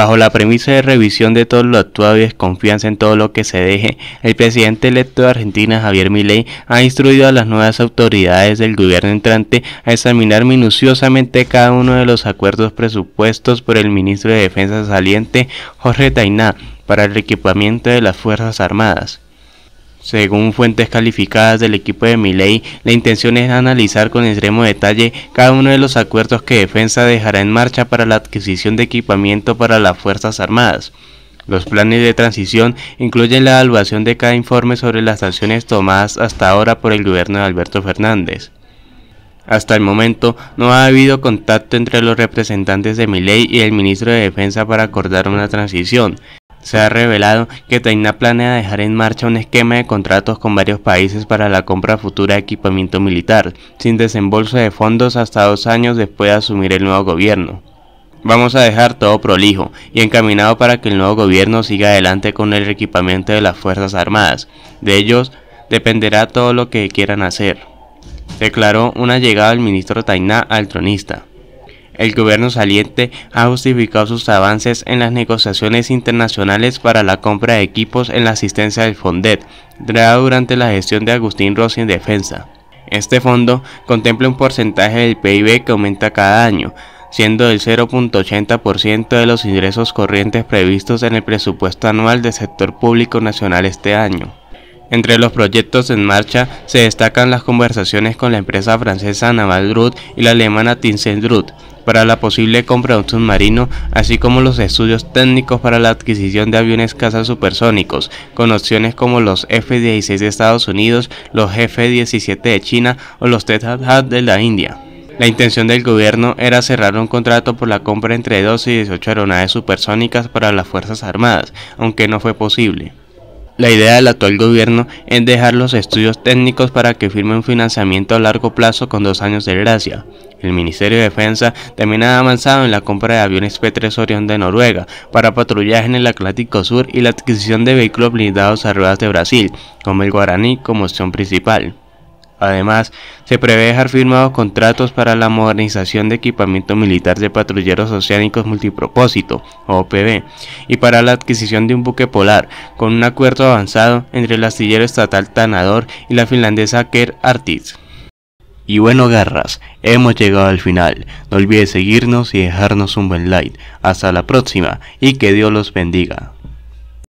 Bajo la premisa de revisión de todo lo actuado y desconfianza en todo lo que se deje, el presidente electo de Argentina, Javier Milei, ha instruido a las nuevas autoridades del gobierno entrante a examinar minuciosamente cada uno de los acuerdos presupuestos por el ministro de Defensa saliente, Jorge Tainá, para el equipamiento de las Fuerzas Armadas. Según fuentes calificadas del equipo de Miley, la intención es analizar con extremo detalle cada uno de los acuerdos que Defensa dejará en marcha para la adquisición de equipamiento para las Fuerzas Armadas. Los planes de transición incluyen la evaluación de cada informe sobre las acciones tomadas hasta ahora por el gobierno de Alberto Fernández. Hasta el momento no ha habido contacto entre los representantes de Miley y el ministro de Defensa para acordar una transición se ha revelado que Tainá planea dejar en marcha un esquema de contratos con varios países para la compra futura de equipamiento militar, sin desembolso de fondos hasta dos años después de asumir el nuevo gobierno. Vamos a dejar todo prolijo y encaminado para que el nuevo gobierno siga adelante con el equipamiento de las Fuerzas Armadas. De ellos dependerá todo lo que quieran hacer. Declaró una llegada del ministro Tainá al tronista el gobierno saliente ha justificado sus avances en las negociaciones internacionales para la compra de equipos en la asistencia del Fondet, creada durante la gestión de Agustín Rossi en Defensa. Este fondo contempla un porcentaje del PIB que aumenta cada año, siendo el 0.80% de los ingresos corrientes previstos en el presupuesto anual del sector público nacional este año. Entre los proyectos en marcha se destacan las conversaciones con la empresa francesa Naval y la alemana Tinsel para la posible compra de un submarino, así como los estudios técnicos para la adquisición de aviones cazas supersónicos, con opciones como los F-16 de Estados Unidos, los F-17 de China o los Tethad hat de la India. La intención del gobierno era cerrar un contrato por la compra entre 12 y 18 aeronaves supersónicas para las Fuerzas Armadas, aunque no fue posible. La idea del actual gobierno es dejar los estudios técnicos para que firme un financiamiento a largo plazo con dos años de gracia. El Ministerio de Defensa también ha avanzado en la compra de aviones P-3 Orion de Noruega para patrullaje en el Atlántico Sur y la adquisición de vehículos blindados a ruedas de Brasil, como el Guaraní como opción principal. Además, se prevé dejar firmados contratos para la modernización de equipamiento militar de patrulleros oceánicos multipropósito, OPB, y para la adquisición de un buque polar, con un acuerdo avanzado entre el astillero estatal Tanador y la finlandesa Ker Artis. Y bueno garras, hemos llegado al final. No olvides seguirnos y dejarnos un buen like. Hasta la próxima y que Dios los bendiga.